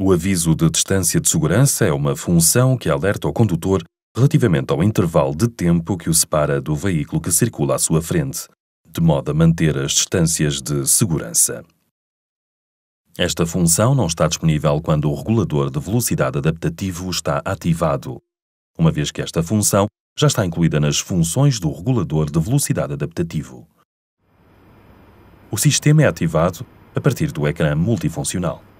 O aviso de distância de segurança é uma função que alerta o condutor relativamente ao intervalo de tempo que o separa do veículo que circula à sua frente, de modo a manter as distâncias de segurança. Esta função não está disponível quando o regulador de velocidade adaptativo está ativado, uma vez que esta função já está incluída nas funções do regulador de velocidade adaptativo. O sistema é ativado a partir do ecrã multifuncional.